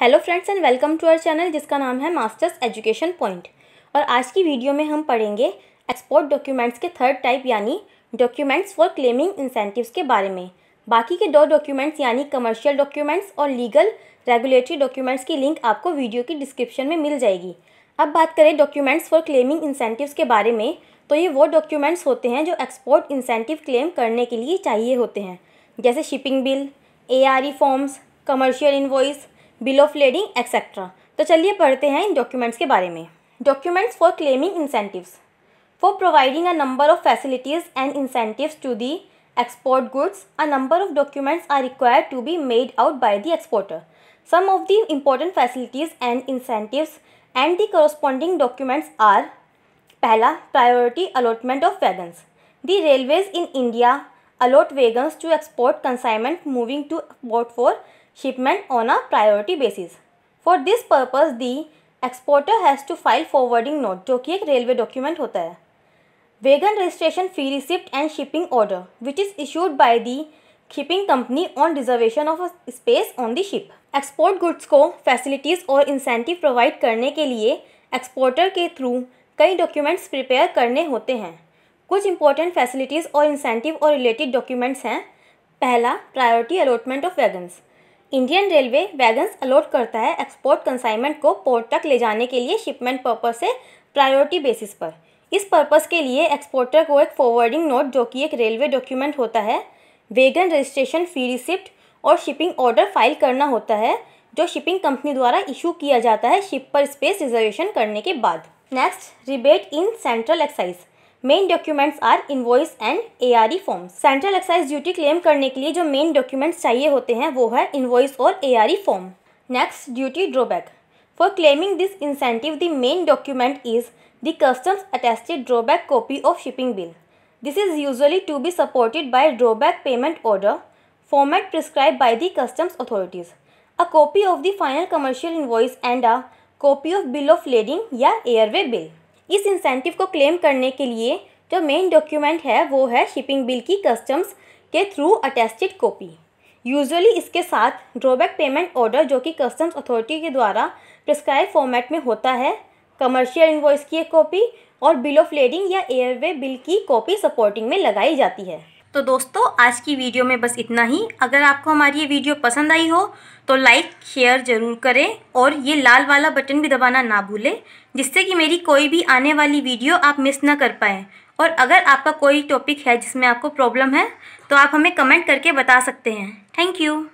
Hello friends and welcome to our channel जिसका नाम है मास्टर्स एजुकेशन पॉइंट और आज की वीडियो में हम पढ़ेंगे एक्सपोर्ट डॉक्यूमेंट्स के थर्ड टाइप यानी डॉक्यूमेंट्स फॉर क्लेमिंग इंसेंटिव्स के बारे में बाकी के दो डॉक्यूमेंट्स यानी कमर्शियल डॉक्यूमेंट्स और लीगल रेगुलेटरी डॉक्यूमेंट्स की लिंक आपको वीडियो की डिस्क्रिप्शन में मिल जाएगी अब बात करें डॉक्यूमेंट्स फॉर क्लेमिंग इंसेंटिव्स के बारे में तो ये वो डॉक्यूमेंट्स होते हैं जो एक्सपोर्ट इंसेंटिव क्लेम करने के लिए चाहिए होते हैं जैसे shipping bill A R E forms commercial invoice bill of lading etcetera तो चलिए पढ़ते हैं इन डॉक्यूमेंट्स के बारे में documents for claiming incentive for providing a number of facilities and incentives to the export goods a number of documents are required to be made out by the exporter some of the important facilities and incentives and the corresponding documents are पहला priority allotment of wagons the railways in India allot wagons to export consignment moving to port for shipment on a priority basis. For this purpose, the exporter has to file forwarding note जो कि एक railway document होता है wagon registration fee receipt and shipping order which is issued by the shipping company on reservation of space on the ship export goods को facilities और incentive provide करने के लिए एक्सपोर्टर के थ्रू कई डॉक्यूमेंट्स प्रिपेयर करने होते हैं कुछ इंपॉर्टेंट फैसिलिटीज़ और इंसेंटिव और रिलेटेड डॉक्यूमेंट्स हैं पहला priority allotment of wagons Indian railway wagons allot करता है एक्सपोर्ट कंसाइनमेंट को पोर्ट तक ले जाने के लिए शिपमेंट पर्पज से प्रायोरिटी बेसिस पर इस पर्पज़ के लिए एक्सपोर्टर को एक फॉरवर्डिंग नोट जो कि एक रेलवे डॉक्यूमेंट होता है वेगन रजिस्ट्रेशन फी रिसिप्ट और शिपिंग ऑर्डर फाइल करना होता है जो शिपिंग कंपनी द्वारा इशू किया जाता है शिप पर स्पेस रिजर्वेशन करने के बाद next rebate in central excise main documents are invoice and ARE forms central excise duty claim करने के लिए जो मेन डॉक्यूमेंट्स चाहिए होते हैं वो है इन्वॉइस और ARE form next duty drawback for claiming this incentive the main document is the customs attested drawback copy of shipping bill this is usually to be supported by drawback payment order format prescribe by the customs authorities a copy of the final commercial invoice and a copy of bill of lading या airway bill इस incentive को claim करने के लिए जो main document है वो है शिपिंग बिल की कस्टम्स के थ्रू अटेस्टेड कॉपी यूजुअली इसके साथ ड्रॉबैक पेमेंट ऑर्डर जो कि कस्टम्स अथॉरिटी के द्वारा प्रिस्क्राइब फॉर्मेट में होता है कमर्शियल इन्वॉइस की एक कॉपी और बिल ऑफ लेडिंग या एयरवे बिल की कॉपी सपोर्टिंग में लगाई जाती है तो दोस्तों आज की वीडियो में बस इतना ही अगर आपको हमारी ये वीडियो पसंद आई हो तो लाइक शेयर ज़रूर करें और ये लाल वाला बटन भी दबाना ना भूलें जिससे कि मेरी कोई भी आने वाली वीडियो आप मिस ना कर पाएँ और अगर आपका कोई टॉपिक है जिसमें आपको प्रॉब्लम है तो आप हमें कमेंट करके बता सकते हैं थैंक यू